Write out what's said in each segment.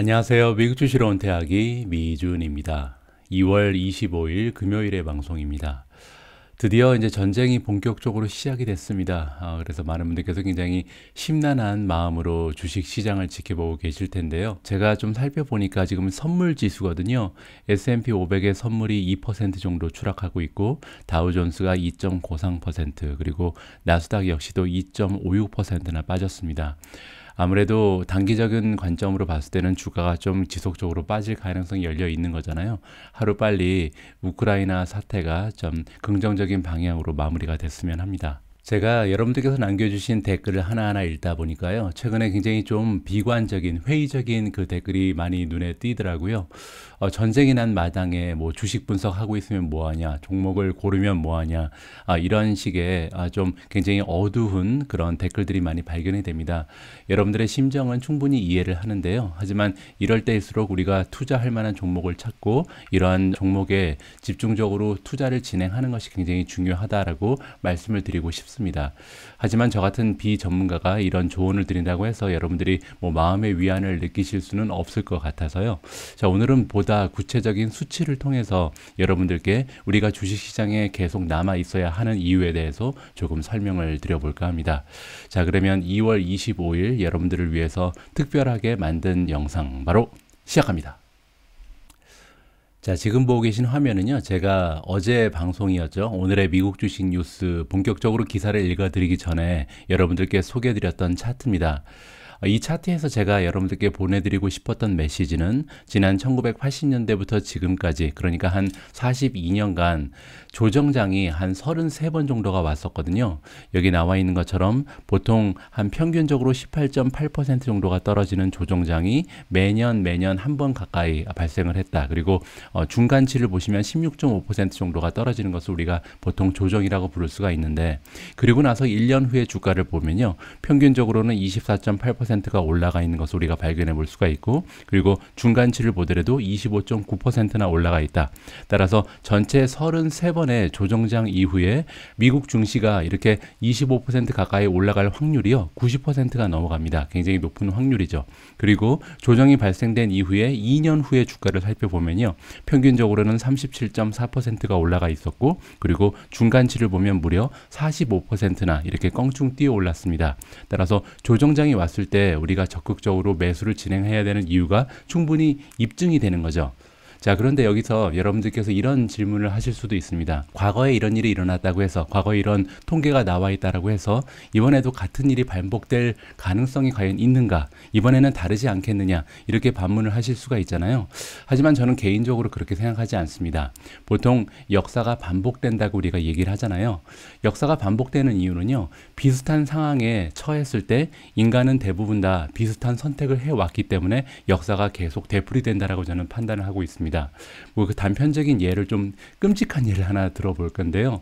안녕하세요. 미국 주시로 온 대학이 미준입니다. 2월 25일 금요일의 방송입니다. 드디어 이제 전쟁이 본격적으로 시작이 됐습니다. 아, 그래서 많은 분들께서 굉장히 심란한 마음으로 주식 시장을 지켜보고 계실 텐데요. 제가 좀 살펴보니까 지금 선물 지수거든요. S&P 500의 선물이 2% 정도 추락하고 있고 다우존스가 2.93% 그리고 나스닥 역시도 2.56%나 빠졌습니다. 아무래도 단기적인 관점으로 봤을 때는 주가가 좀 지속적으로 빠질 가능성이 열려 있는 거잖아요. 하루 빨리 우크라이나 사태가 좀 긍정적인 방향으로 마무리가 됐으면 합니다. 제가 여러분들께서 남겨주신 댓글을 하나하나 읽다 보니까요. 최근에 굉장히 좀 비관적인, 회의적인 그 댓글이 많이 눈에 띄더라고요. 어, 전쟁이 난 마당에 뭐 주식 분석하고 있으면 뭐하냐, 종목을 고르면 뭐하냐, 아, 이런 식의 아, 좀 굉장히 어두운 그런 댓글들이 많이 발견이 됩니다. 여러분들의 심정은 충분히 이해를 하는데요. 하지만 이럴 때일수록 우리가 투자할 만한 종목을 찾고 이러한 종목에 집중적으로 투자를 진행하는 것이 굉장히 중요하다라고 말씀을 드리고 싶습니다. 싶습니다. 하지만 저 같은 비전문가가 이런 조언을 드린다고 해서 여러분들이 뭐 마음의 위안을 느끼실 수는 없을 것 같아서요. 자, 오늘은 보다 구체적인 수치를 통해서 여러분들께 우리가 주식시장에 계속 남아 있어야 하는 이유에 대해서 조금 설명을 드려볼까 합니다. 자, 그러면 2월 25일 여러분들을 위해서 특별하게 만든 영상 바로 시작합니다. 자, 지금 보고 계신 화면은요, 제가 어제 방송이었죠. 오늘의 미국 주식 뉴스 본격적으로 기사를 읽어드리기 전에 여러분들께 소개해드렸던 차트입니다. 어, 이 차트에서 제가 여러분들께 보내드리고 싶었던 메시지는 지난 1980년대부터 지금까지 그러니까 한 42년간 조정장이 한 33번 정도가 왔었거든요. 여기 나와 있는 것처럼 보통 한 평균적으로 18.8% 정도가 떨어지는 조정장이 매년 매년 한 번 가까이 발생을 했다. 그리고 어, 중간치를 보시면 16.5% 정도가 떨어지는 것을 우리가 보통 조정이라고 부를 수가 있는데 그리고 나서 1년 후에 주가를 보면요. 평균적으로는 24.8% 3%가 올라가 있는 것을 우리가 발견해 볼 수가 있고 그리고 중간치를 보더라도 25.9%나 올라가 있다. 따라서 전체 33번의 조정장 이후에 미국 중시가 이렇게 25% 가까이 올라갈 확률이요. 90%가 넘어갑니다. 굉장히 높은 확률이죠. 그리고 조정이 발생된 이후에 2년 후에 주가를 살펴보면요. 평균적으로는 37.4%가 올라가 있었고 그리고 중간치를 보면 무려 45%나 이렇게 껑충 뛰어 올랐습니다. 따라서 조정장이 왔을 때 우리가 적극적으로 매수를 진행해야 되는 이유가 충분히 입증이 되는 거죠. 자, 그런데 여기서 여러분들께서 이런 질문을 하실 수도 있습니다. 과거에 이런 일이 일어났다고 해서 과거에 이런 통계가 나와 있다라고 해서 이번에도 같은 일이 반복될 가능성이 과연 있는가? 이번에는 다르지 않겠느냐? 이렇게 반문을 하실 수가 있잖아요. 하지만 저는 개인적으로 그렇게 생각하지 않습니다. 보통 역사가 반복된다고 우리가 얘기를 하잖아요. 역사가 반복되는 이유는요. 비슷한 상황에 처했을 때 인간은 대부분 다 비슷한 선택을 해 왔기 때문에 역사가 계속 되풀이된다라고 저는 판단을 하고 있습니다. 있니다뭐그 단편적인 예를 좀 끔찍한 예를 하나 들어볼 건데요.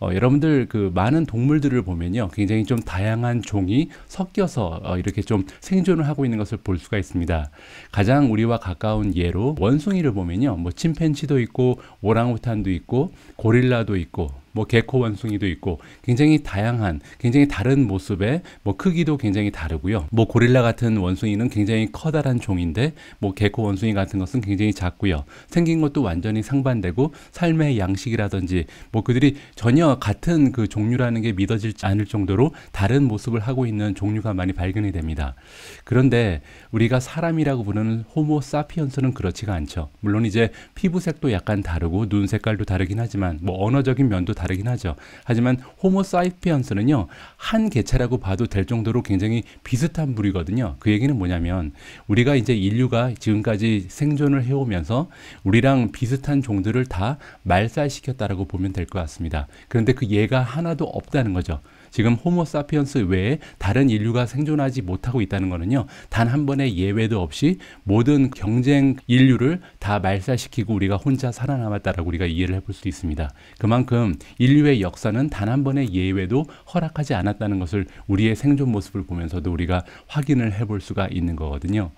어, 여러분들 그 많은 동물들을 보면요 굉장히 좀 다양한 종이 섞여서 어, 이렇게 좀 생존을 하고 있는 것을 볼 수가 있습니다 가장 우리와 가까운 예로 원숭이를 보면요 뭐 침팬치도 있고 오랑우탄도 있고 고릴라도 있고 뭐 개코 원숭이도 있고 굉장히 다양한 굉장히 다른 모습의 뭐 크기도 굉장히 다르고요. 뭐 고릴라 같은 원숭이는 굉장히 커다란 종인데 뭐 개코 원숭이 같은 것은 굉장히 작고요. 생긴 것도 완전히 상반되고 삶의 양식이라든지 뭐 그들이 전혀 같은 그 종류라는 게 믿어지지 않을 정도로 다른 모습을 하고 있는 종류가 많이 발견이 됩니다. 그런데 우리가 사람이라고 부르는 호모 사피언스는 그렇지가 않죠. 물론 이제 피부색도 약간 다르고 눈 색깔도 다르긴 하지만 뭐 언어적인 면도 다르고 다르긴 하죠. 하지만 호모 사이피언스는요. 한 개체라고 봐도 될 정도로 굉장히 비슷한 부이거든요. 그 얘기는 뭐냐면 우리가 이제 인류가 지금까지 생존을 해오면서 우리랑 비슷한 종들을 다 말살시켰다라고 보면 될 것 같습니다. 그런데 그 예가 하나도 없다는 거죠. 지금 호모사피언스 외에 다른 인류가 생존하지 못하고 있다는 거는요. 단 한 번의 예외도 없이 모든 경쟁 인류를 다 말살시키고 우리가 혼자 살아남았다라고 우리가 이해를 해볼 수 있습니다. 그만큼 인류의 역사는 단 한 번의 예외도 허락하지 않았다는 것을 우리의 생존 모습을 보면서도 우리가 확인을 해볼 수가 있는 거거든요.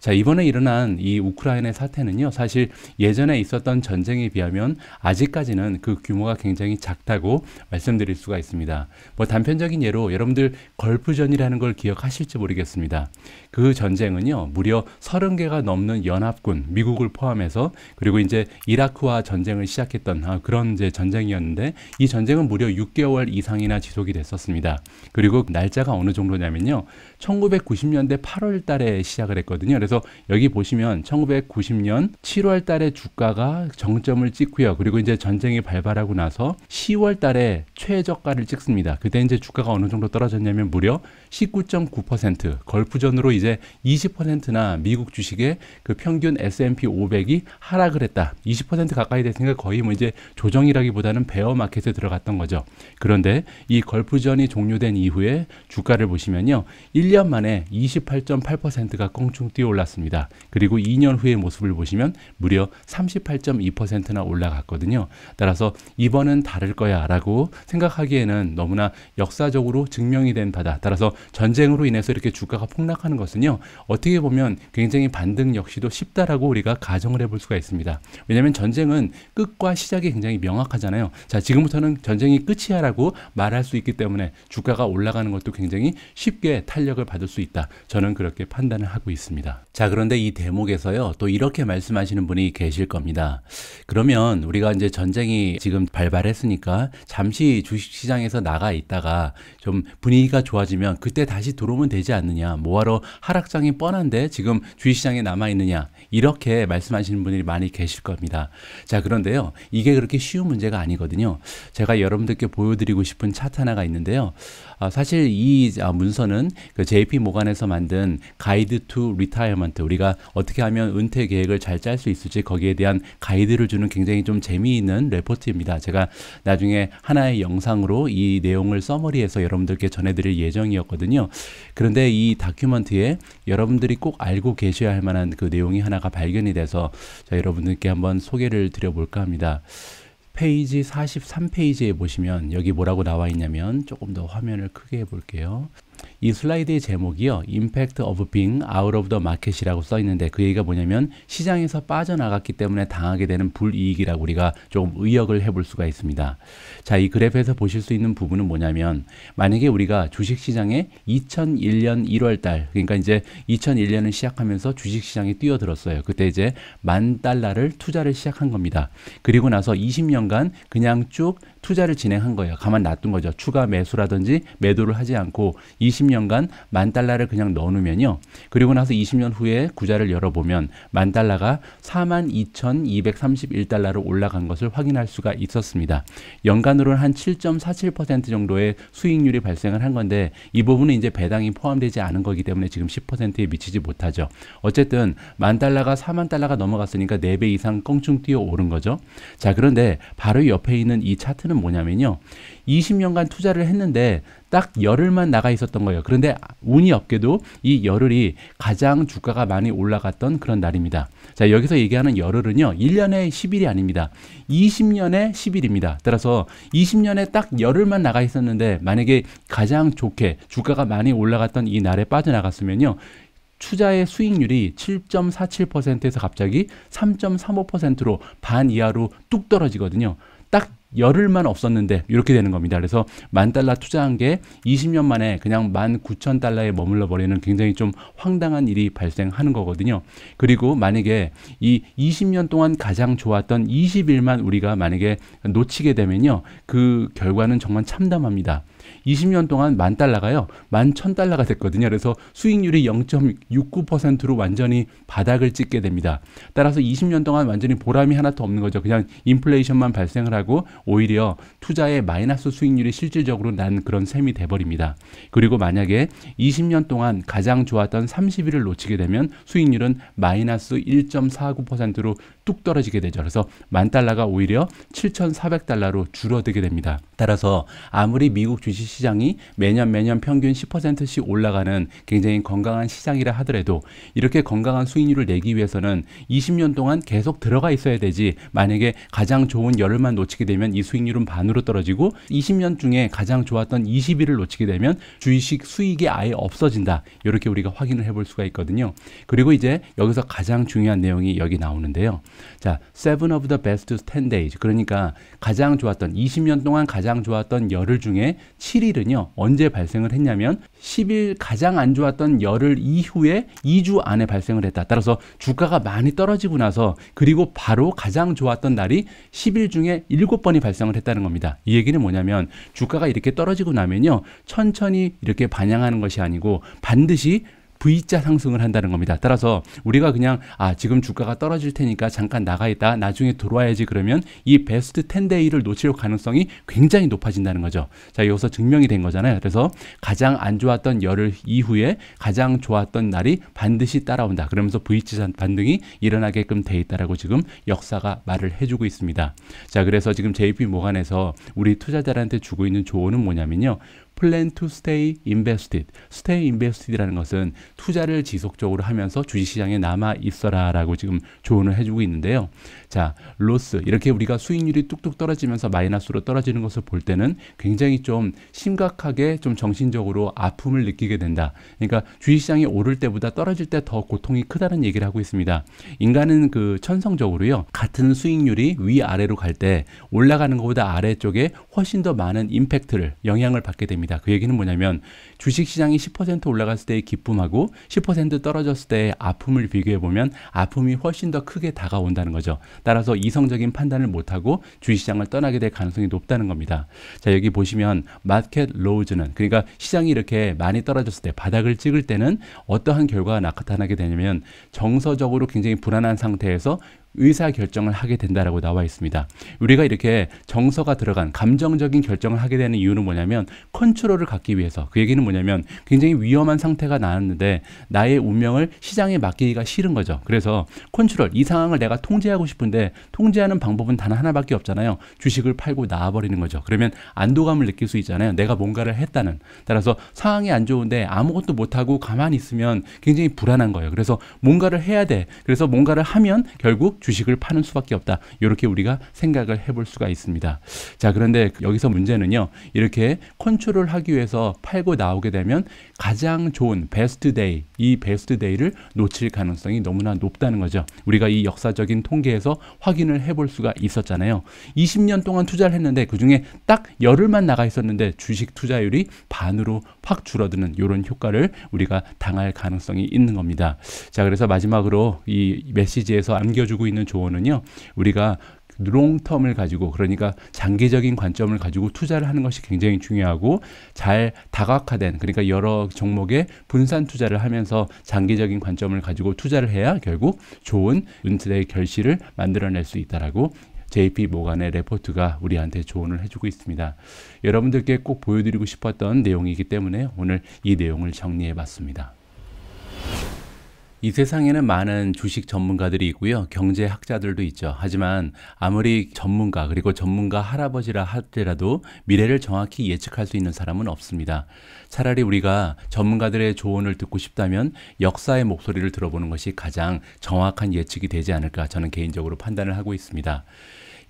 자, 이번에 일어난 이우크라이나 사태는요, 사실 예전에 있었던 전쟁에 비하면 아직까지는 그 규모가 굉장히 작다고 말씀드릴 수가 있습니다. 뭐 단편적인 예로 여러분들 걸프전이라는 걸 기억하실지 모르겠습니다. 그 전쟁은요, 무려 30개가 넘는 연합군, 미국을 포함해서 그리고 이제 이라크와 전쟁을 시작했던 아, 그런 이제 전쟁이었는데 이 전쟁은 무려 6개월 이상이나 지속이 됐었습니다. 그리고 날짜가 어느 정도냐면요, 1990년대 8월 달에 시작을 했거든요. 그래서 여기 보시면 1990년 7월 달에 주가가 정점을 찍고요. 그리고 이제 전쟁이 발발하고 나서 10월 달에 최저가를 찍습니다. 그때 이제 주가가 어느 정도 떨어졌냐면 무려 19.9% 걸프전으로 이제 20%나 미국 주식의 그 평균 S&P 500이 하락을 했다. 20% 가까이 됐으니까 거의 뭐 이제 조정이라기보다는 베어 마켓에 들어갔던 거죠. 그런데 이 걸프전이 종료된 이후에 주가를 보시면요. 1년 만에 28.8%가 껑충 뛰어 올라 올랐습니다. 그리고 2년 후의 모습을 보시면 무려 38.2%나 올라갔거든요. 따라서 이번은 다를 거야라고 생각하기에는 너무나 역사적으로 증명이 된 바다. 따라서 전쟁으로 인해서 이렇게 주가가 폭락하는 것은요. 어떻게 보면 굉장히 반등 역시도 쉽다라고 우리가 가정을 해볼 수가 있습니다. 왜냐하면 전쟁은 끝과 시작이 굉장히 명확하잖아요. 자 지금부터는 전쟁이 끝이야라고 말할 수 있기 때문에 주가가 올라가는 것도 굉장히 쉽게 탄력을 받을 수 있다. 저는 그렇게 판단을 하고 있습니다. 자, 그런데 이 대목에서요, 또 이렇게 말씀하시는 분이 계실 겁니다. 그러면 우리가 이제 전쟁이 지금 발발했으니까 잠시 주식시장에서 나가 있다가 좀 분위기가 좋아지면 그때 다시 들어오면 되지 않느냐. 뭐하러 하락장이 뻔한데 지금 주식시장에 남아있느냐. 이렇게 말씀하시는 분들이 많이 계실 겁니다. 자, 그런데요, 이게 그렇게 쉬운 문제가 아니거든요. 제가 여러분들께 보여드리고 싶은 차트 하나가 있는데요. 아, 사실 이 아, 문서는 그 JP 모간에서 만든 가이드 투 리타이어 사람한테 우리가 어떻게 하면 은퇴 계획을 잘 짤 수 있을지 거기에 대한 가이드를 주는 굉장히 좀 재미있는 레포트입니다. 제가 나중에 하나의 영상으로 이 내용을 써머리해서 여러분들께 전해드릴 예정이었거든요. 그런데 이다큐먼트에 여러분들이 꼭 알고 계셔야 할 만한 그 내용이 하나가 발견이 돼서 여러분들께 한번 소개를 드려볼까 합니다. 페이지 43페이지에 보시면 여기 뭐라고 나와 있냐면 조금 더 화면을 크게 해볼게요. 이 슬라이드의 제목이요. Impact of being out of the market이라고 써 있는데 그 얘기가 뭐냐면 시장에서 빠져나갔기 때문에 당하게 되는 불이익이라고 우리가 조금 의역을 해볼 수가 있습니다. 자, 이 그래프에서 보실 수 있는 부분은 뭐냐면 만약에 우리가 주식 시장에 2001년 1월 달 그러니까 이제 2001년을 시작하면서 주식 시장에 뛰어들었어요. 그때 이제 만 달러를 투자를 시작한 겁니다. 그리고 나서 20년간 그냥 쭉 투자를 진행한 거예요. 가만 놔둔 거죠. 추가 매수라든지 매도를 하지 않고 20년간 만 달러를 그냥 넣어놓으면요. 그리고 나서 20년 후에 구자를 열어보면 만 달러가 42,231달러로 올라간 것을 확인할 수가 있었습니다. 연간으로는 한 7.47% 정도의 수익률이 발생을 한 건데 이 부분은 이제 배당이 포함되지 않은 거기 때문에 지금 10%에 미치지 못하죠. 어쨌든 만 달러가 4만 달러가 넘어갔으니까 4배 이상 껑충 뛰어 오른 거죠. 자, 그런데 바로 옆에 있는 이 차트는 뭐냐면요. 20년간 투자를 했는데 딱 열흘만 나가 있었던 거예요. 그런데 운이 없게도 이 열흘이 가장 주가가 많이 올라갔던 그런 날입니다. 자, 여기서 얘기하는 열흘은요. 1년에 10일이 아닙니다. 20년에 10일입니다. 따라서 20년에 딱 열흘만 나가 있었는데 만약에 가장 좋게 주가가 많이 올라갔던 이 날에 빠져나갔으면요. 투자의 수익률이 7.47%에서 갑자기 3.35%로 반 이하로 뚝 떨어지거든요. 열흘만 없었는데 이렇게 되는 겁니다. 그래서 만 달러 투자한 게 20년 만에 그냥 만 9천 달러에 머물러 버리는 굉장히 좀 황당한 일이 발생하는 거거든요. 그리고 만약에 이 20년 동안 가장 좋았던 20일만 우리가 만약에 놓치게 되면요. 그 결과는 정말 참담합니다. 20년 동안 만 달러가요. 만 천 달러가 됐거든요. 그래서 수익률이 0.69%로 완전히 바닥을 찍게 됩니다. 따라서 20년 동안 완전히 보람이 하나도 없는 거죠. 그냥 인플레이션만 발생을 하고 오히려 투자의 마이너스 수익률이 실질적으로 난 그런 셈이 돼버립니다. 그리고 만약에 20년 동안 가장 좋았던 30일을 놓치게 되면 수익률은 마이너스 1.49%로 뚝 떨어지게 되죠. 그래서 만 달러가 오히려 7,400달러로 줄어들게 됩니다. 따라서 아무리 미국 주식 주식 시장이 매년 매년 평균 10%씩 올라가는 굉장히 건강한 시장이라 하더라도 이렇게 건강한 수익률을 내기 위해서는 20년 동안 계속 들어가 있어야 되지 만약에 가장 좋은 열흘만 놓치게 되면 이 수익률은 반으로 떨어지고 20년 중에 가장 좋았던 20일을 놓치게 되면 주식 수익이 아예 없어진다. 이렇게 우리가 확인을 해볼 수가 있거든요. 그리고 이제 여기서 가장 중요한 내용이 여기 나오는데요. 자, seven of the best 10 days. 그러니까 가장 좋았던 20년 동안 가장 좋았던 열흘 중에 7일은요, 언제 발생을 했냐면 10일 가장 안 좋았던 열흘 이후에 2주 안에 발생을 했다. 따라서 주가가 많이 떨어지고 나서 그리고 바로 가장 좋았던 날이 10일 중에 7번이 발생을 했다는 겁니다. 이 얘기는 뭐냐면 주가가 이렇게 떨어지고 나면요, 천천히 이렇게 반향하는 것이 아니고 반드시 V자 상승을 한다는 겁니다. 따라서 우리가 그냥 아 지금 주가가 떨어질 테니까 잠깐 나가 있다 나중에 들어와야지 그러면 이 베스트 10데이를 놓칠 가능성이 굉장히 높아진다는 거죠. 자 여기서 증명이 된 거잖아요. 그래서 가장 안 좋았던 열흘 이후에 가장 좋았던 날이 반드시 따라온다. 그러면서 V자 반등이 일어나게끔 돼 있다라고 지금 역사가 말을 해주고 있습니다. 자 그래서 지금 JP 모간에서 우리 투자자들한테 주고 있는 조언은 뭐냐면요. plan to stay invested. stay invested라는 것은 투자를 지속적으로 하면서 주식시장에 남아 있어라라고 지금 조언을 해주고 있는데요. 자, 로스 이렇게 우리가 수익률이 뚝뚝 떨어지면서 마이너스로 떨어지는 것을 볼 때는 굉장히 좀 심각하게 좀 정신적으로 아픔을 느끼게 된다. 그러니까 주식시장이 오를 때보다 떨어질 때 더 고통이 크다는 얘기를 하고 있습니다. 인간은 그 천성적으로요 같은 수익률이 위 아래로 갈 때 올라가는 것보다 아래쪽에 훨씬 더 많은 임팩트를 영향을 받게 됩니다. 겁니다. 그 얘기는 뭐냐면 주식시장이 10% 올라갔을 때의 기쁨하고 10% 떨어졌을 때의 아픔을 비교해 보면 아픔이 훨씬 더 크게 다가온다는 거죠. 따라서 이성적인 판단을 못하고 주식시장을 떠나게 될 가능성이 높다는 겁니다. 자 여기 보시면 마켓 로즈는 그러니까 시장이 이렇게 많이 떨어졌을 때 바닥을 찍을 때는 어떠한 결과가 나타나게 되냐면 정서적으로 굉장히 불안한 상태에서 의사 결정을 하게 된다라고 나와 있습니다. 우리가 이렇게 정서가 들어간 감정적인 결정을 하게 되는 이유는 뭐냐면 컨트롤을 갖기 위해서 그 얘기는 뭐냐면 굉장히 위험한 상태가 나왔는데 나의 운명을 시장에 맡기기가 싫은 거죠. 그래서 컨트롤 이 상황을 내가 통제하고 싶은데 통제하는 방법은 단 하나밖에 없잖아요. 주식을 팔고 나와버리는 거죠. 그러면 안도감을 느낄 수 있잖아요. 내가 뭔가를 했다는 따라서 상황이 안 좋은데 아무것도 못하고 가만히 있으면 굉장히 불안한 거예요. 그래서 뭔가를 해야 돼. 그래서 뭔가를 하면 결국 주식을 파는 수밖에 없다. 이렇게 우리가 생각을 해볼 수가 있습니다. 자, 그런데 여기서 문제는요. 이렇게 컨트롤 하기 위해서 팔고 나오게 되면 가장 좋은 베스트 데이, 이 베스트 데이를 놓칠 가능성이 너무나 높다는 거죠. 우리가 이 역사적인 통계에서 확인을 해 볼 수가 있었잖아요. 20년 동안 투자를 했는데 그중에 딱 열흘만 나가 있었는데 주식 투자율이 반으로 확 줄어드는 이런 효과를 우리가 당할 가능성이 있는 겁니다. 자, 그래서 마지막으로 이 메시지에서 안겨주고 있는 조언은요, 우리가 롱텀을 가지고 그러니까 장기적인 관점을 가지고 투자를 하는 것이 굉장히 중요하고 잘 다각화된 그러니까 여러 종목에 분산 투자를 하면서 장기적인 관점을 가지고 투자를 해야 결국 좋은 은퇴의 결실을 만들어낼 수 있다라고 JP 모간의 레포트가 우리한테 조언을 해주고 있습니다. 여러분들께 꼭 보여드리고 싶었던 내용이기 때문에 오늘 이 내용을 정리해봤습니다. 이 세상에는 많은 주식 전문가들이 있고요. 경제학자들도 있죠. 하지만 아무리 전문가 그리고 전문가 할아버지라 할때라도 미래를 정확히 예측할 수 있는 사람은 없습니다. 차라리 우리가 전문가들의 조언을 듣고 싶다면 역사의 목소리를 들어보는 것이 가장 정확한 예측이 되지 않을까 저는 개인적으로 판단을 하고 있습니다.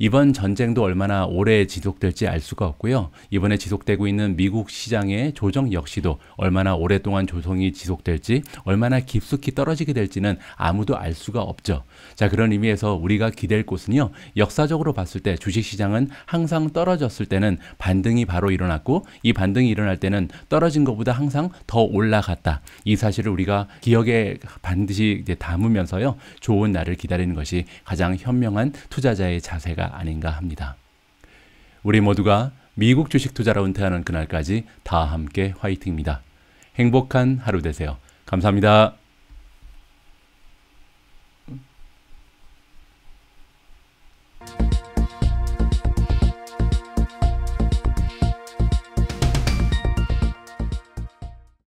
이번 전쟁도 얼마나 오래 지속될지 알 수가 없고요. 이번에 지속되고 있는 미국 시장의 조정 역시도 얼마나 오랫동안 조성이 지속될지, 얼마나 깊숙이 떨어지게 될지는 아무도 알 수가 없죠. 자, 그런 의미에서 우리가 기댈 곳은요. 역사적으로 봤을 때 주식 시장은 항상 떨어졌을 때는 반등이 바로 일어났고 이 반등이 일어날 때는 떨어진 것보다 항상 더 올라갔다. 이 사실을 우리가 기억에 반드시 담으면서요. 좋은 날을 기다리는 것이 가장 현명한 투자자의 자세가 아닌가 합니다. 우리 모두가 미국 주식 투자로 은퇴하는 그날까지 다 함께 화이팅입니다. 행복한 하루 되세요. 감사합니다.